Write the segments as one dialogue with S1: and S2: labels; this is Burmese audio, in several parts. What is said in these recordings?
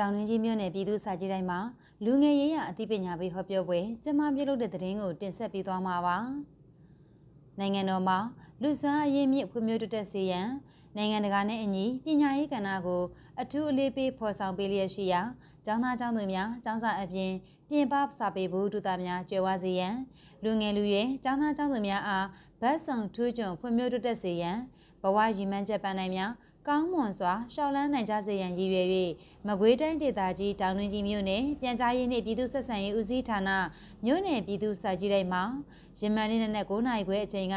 S1: တောင်ရင်းကြီးမြို့နယ်ပြည်သူ့စာကြီးတိုင်းမှာလူငယ်ရေးရအသိပညာပေးဟောပြောပွဲကျမပြုလုပ်တဲ့သတင်းကိုတင်ဆက်ပေးသွားမှာပါ။နိုင်ငံတော်မှာလူစွမ်းအရေးမြင့်ဖွံ့ဖြိုးတိုးတက်စေရန်နိုင်ငံတကာနဲ့အညီပညာရေးကဏ္ဍကို အထူးအလေးပေးဖော်ဆောင်ပေးလျက်ရှိရာကျောင်းသားကျောင်းသူများကျောင်းစာအပြင်ပြင်ပစာပေဘူးဒုတာများကျွယ်ဝစေရန်လူငယ်လူရွယ်ကျောင်းသားကျောင်းသူများအားဘတ်ဆောင်ထူးချွန်ဖွံ့ဖြိုးတိုးတက်စေရန်ဘဝရည်မှန်းချက်ပန်းတိုင်းများကောင်းမွန်စွာရှောက်လန်းနိုင်ကြစေရန်ရည်ရွယ်၍မကွေးတိုင်းဒေသကြီးတောင်တွင်းကြီးမြို့နယ်ပြန်ကြားရေးနှင့်ပြည်သူ့ဆက်ဆံရေးဦးစီးဌာနမြို့နယ်ပြည်သူ့စာကြီးတိုင်းမှာရမန်နေ့နဲ့9နာရီခွဲအချိန်က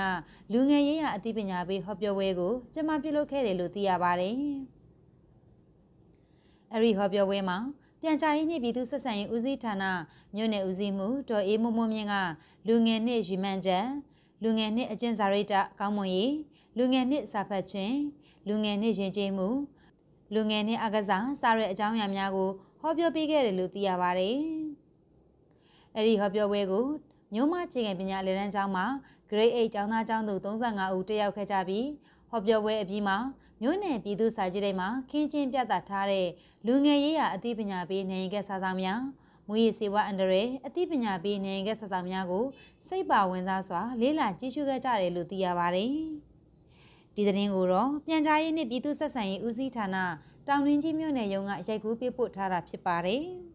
S1: လူငယ်ရေးရအသိပညာပေးဟောပြောပွဲကိုကျင်းပပြုလုပ်ခဲ့တယ်လို့သိရပါတယ်။အဲဒီဟောပြောပွဲမှာပြန်ကြားရေးနှင့်ပြည်သူ့ဆက်ဆံရေးဦးစီးဌာနမြို့နယ်ဦးစီးမှုဒေါ်အေးမိုးမိုးမြင့်ကလူငယ်နှင့်ရမန်ချန်လူငယ်နှင့်အကျင့်စာရိတ္တကောင်းမွန်ရေးလူငယ်နှစ်စာဖတ်ခြင်းလူငယ်နှစ်ယဉ်ကျေးမှုလူငယ်နှစ်အကစားစတဲ့အကြောင်းအရာများကိုဟောပြောပေးခဲ့တယ်လို့သိရပါတယ်။အဲ့ဒီဟောပြောပွဲကိုမြို့မခြေခံပညာလေတန်းကျောင်းမှာ grade 8ကျောင်းသားကျောင်းသူ35ဦးတက်ရောက်ခဲ့ကြပြီးဟောပြောပွဲအပြီးမှာမြို့နယ်ပြည်သူစာကြီးတိုင်းမှာခင်းကျင်းပြသထားတဲ့လူငယ်ရေးရာအသိပညာပေးနိုင်ခဲ့စာဆောင်များမူရည်စေဝါအန္တရာယ်အသိပညာပေးနိုင်ခဲ့စာဆောင်များကိုစိတ်ပါဝင်စားစွာ လေ့လာကြည့်ရှုခဲ့ကြတယ်လို့သိရပါတယ်။ဒီသတင်းကိုတော့ပြန်ကြားရေးနှင့်ပြည်သူ့ဆက်ဆံရေးဦးစီးဌာနတောင်တွင်းကြီးမြို့နယ်ရုံးကရိုက်ကူးပေးပို့ထားတာဖြစ်ပါတယ်။